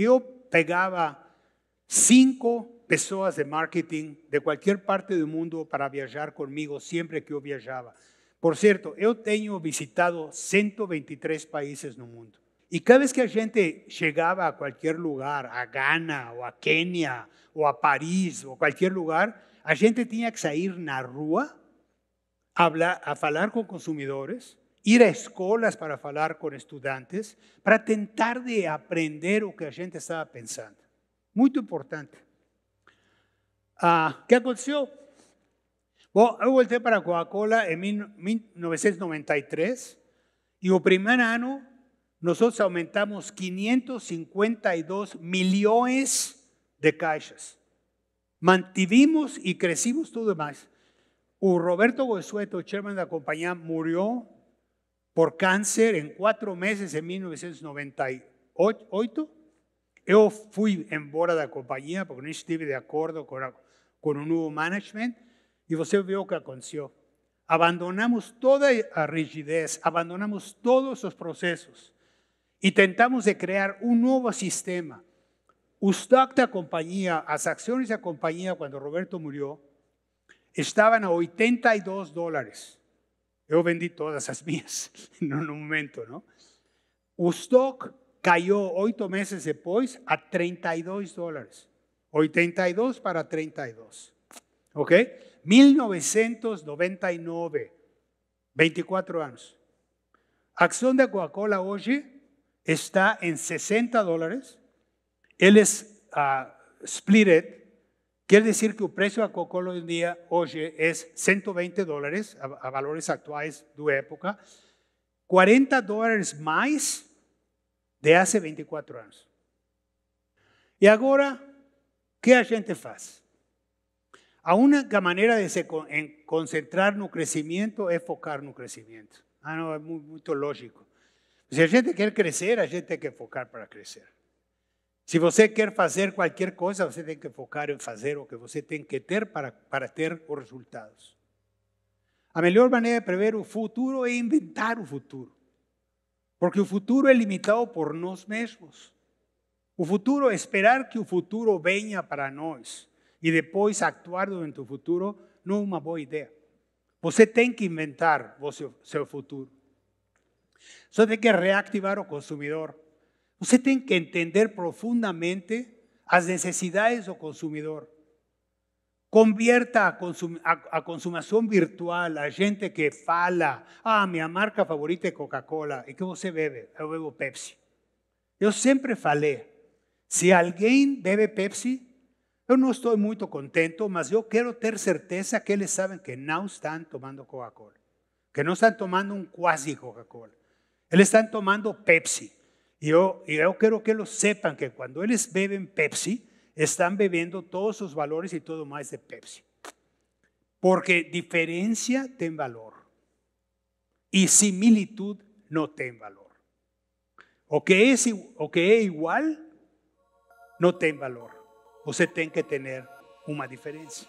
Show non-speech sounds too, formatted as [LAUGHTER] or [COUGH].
yo pegaba cinco personas de marketing de cualquier parte del mundo para viajar conmigo siempre que yo viajaba. Por cierto, yo tengo visitado 123 países en el mundo. Y cada vez que la gente llegaba a cualquier lugar, a Ghana o a Kenia o a París o cualquier lugar, la gente tenía que salir a la rúa a hablar con consumidores ir a escuelas para hablar con estudiantes, para tentar de aprender lo que la gente estaba pensando. Muy importante. Ah, ¿Qué aconteció? Bueno, yo para Coca-Cola en 1993 y el primer año nosotros aumentamos 552 millones de cajas. Mantivimos y crecimos todo más. O uh, Roberto Gozueto, chairman de la compañía, murió por cáncer en cuatro meses en 1998. Yo fui embora la compañía porque no estuve de acuerdo con un nuevo management Y usted vio que aconteció. Abandonamos toda la rigidez, abandonamos todos los procesos y intentamos de crear un nuevo sistema. Usted stock compañía, las acciones de la cuando Roberto murió, estaban a 82 dólares. Yo vendí todas las mías [LAUGHS] en un momento, ¿no? Ustok stock cayó ocho meses después a 32 dólares. 82 para 32. ¿Ok? 1999, 24 años. Acción de Coca-Cola hoy está en 60 dólares. Él es uh, split Quiere decir que el precio a Coca-Cola hoy en día hoy es 120 dólares a, valores actuales de época, 40 dólares más de hace 24 años. Y ahora, ¿qué a gente faz? A única manera de se concentrar crecimiento, crescimento enfocar focar no crescimento. Ah, no, es muy lógico. Si a gente quiere crecer, a gente tem que enfocar para crecer. Si você quer hacer cualquier cosa, usted tiene que focar en hacer lo que você tiene que ter para, para ter resultados. A mejor manera de prever un futuro es inventar un futuro. Porque el futuro es limitado por nosotros mismos. O futuro, esperar que o futuro venga para nós y después actuar durante tu futuro, no es una boa idea. Você tiene que inventar su futuro. Você tiene que reactivar o consumidor. Usted tiene que entender profundamente las necesidades o consumidor. Convierta a, consum a, consumación virtual a gente que fala, ah, mi marca favorita es Coca-Cola, ¿y qué usted bebe? Yo bebo Pepsi. Yo siempre falei, si alguien bebe Pepsi, yo no estoy muy contento, mas yo quiero tener certeza que ellos saben que no están tomando Coca-Cola, que no están tomando un cuasi Coca-Cola. ellos están tomando Pepsi. Yo, yo quiero que lo sepan que cuando ellos beben Pepsi, están bebiendo todos sus valores y todo más de Pepsi. Porque diferencia tiene valor y similitud no tiene valor. O que es, o que es igual, no tiene valor. O se tiene que tener una diferencia.